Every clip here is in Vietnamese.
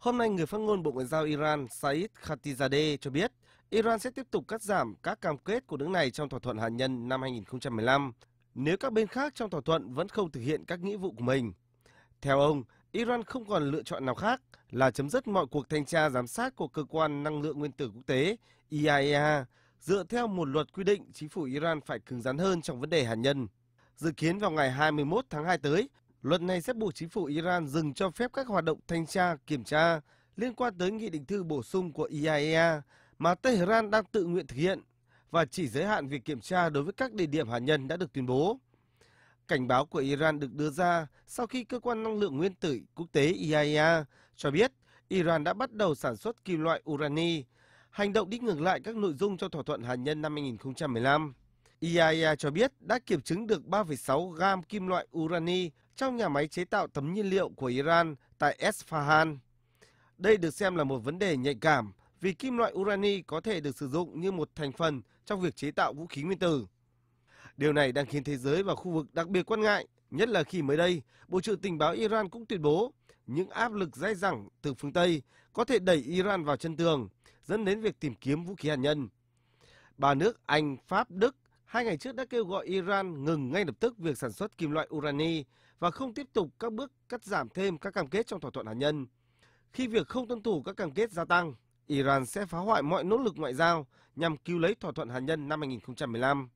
Hôm nay, người phát ngôn Bộ Ngoại giao Iran Said Khatizadeh cho biết Iran sẽ tiếp tục cắt giảm các cam kết của nước này trong thỏa thuận hạt nhân năm 2015 nếu các bên khác trong thỏa thuận vẫn không thực hiện các nghĩa vụ của mình. Theo ông, Iran không còn lựa chọn nào khác là chấm dứt mọi cuộc thanh tra giám sát của cơ quan năng lượng nguyên tử quốc tế IAEA e dựa theo một luật quy định chính phủ Iran phải cứng rắn hơn trong vấn đề hạt nhân. Dự kiến vào ngày 21 tháng 2 tới, Luật này sẽ buộc chính phủ Iran dừng cho phép các hoạt động thanh tra, kiểm tra liên quan tới nghị định thư bổ sung của IAEA e mà Tehran đang tự nguyện thực hiện và chỉ giới hạn việc kiểm tra đối với các địa điểm hạt nhân đã được tuyên bố. Cảnh báo của Iran được đưa ra sau khi cơ quan năng lượng nguyên tử quốc tế IAEA e cho biết Iran đã bắt đầu sản xuất kim loại urani, hành động đi ngược lại các nội dung trong thỏa thuận hạt nhân năm 2015. IAEA cho biết đã kiểm chứng được 3,6 gam kim loại urani trong nhà máy chế tạo tấm nhiên liệu của Iran tại Esfahan. Đây được xem là một vấn đề nhạy cảm vì kim loại urani có thể được sử dụng như một thành phần trong việc chế tạo vũ khí nguyên tử. Điều này đang khiến thế giới và khu vực đặc biệt quan ngại, nhất là khi mới đây, Bộ trưởng Tình báo Iran cũng tuyên bố những áp lực dai dẳng từ phương Tây có thể đẩy Iran vào chân tường, dẫn đến việc tìm kiếm vũ khí hạt nhân. Ba nước Anh, Pháp, Đức hai ngày trước đã kêu gọi Iran ngừng ngay lập tức việc sản xuất kim loại urani và không tiếp tục các bước cắt giảm thêm các cam kết trong thỏa thuận hạt nhân. Khi việc không tuân thủ các cam kết gia tăng, Iran sẽ phá hoại mọi nỗ lực ngoại giao nhằm cứu lấy thỏa thuận hạt nhân năm 2015.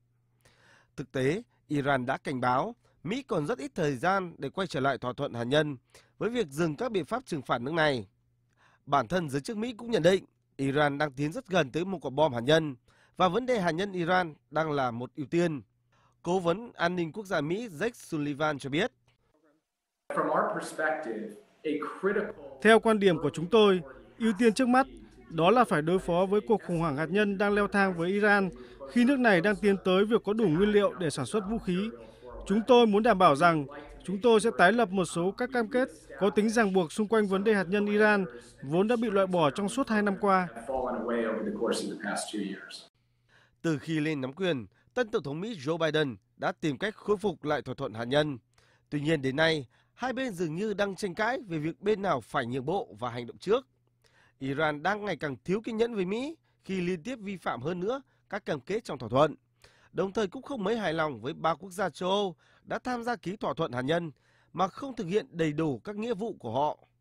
Thực tế, Iran đã cảnh báo Mỹ còn rất ít thời gian để quay trở lại thỏa thuận hạt nhân với việc dừng các biện pháp trừng phạt nước này. Bản thân giới chức Mỹ cũng nhận định Iran đang tiến rất gần tới một quả bom hạt nhân và vấn đề hạt nhân Iran đang là một ưu tiên. Cố vấn an ninh quốc gia Mỹ Jake Sullivan cho biết. Theo quan điểm của chúng tôi, ưu tiên trước mắt đó là phải đối phó với cuộc khủng hoảng hạt nhân đang leo thang với Iran khi nước này đang tiến tới việc có đủ nguyên liệu để sản xuất vũ khí. Chúng tôi muốn đảm bảo rằng chúng tôi sẽ tái lập một số các cam kết có tính ràng buộc xung quanh vấn đề hạt nhân Iran vốn đã bị loại bỏ trong suốt hai năm qua. Từ khi lên nắm quyền, tân Tổng thống Mỹ Joe Biden đã tìm cách khôi phục lại thỏa thuận hạt nhân. Tuy nhiên đến nay, hai bên dường như đang tranh cãi về việc bên nào phải nhượng bộ và hành động trước. Iran đang ngày càng thiếu kiên nhẫn với Mỹ khi liên tiếp vi phạm hơn nữa các cam kết trong thỏa thuận. Đồng thời cũng không mấy hài lòng với ba quốc gia châu Âu đã tham gia ký thỏa thuận hạt nhân mà không thực hiện đầy đủ các nghĩa vụ của họ.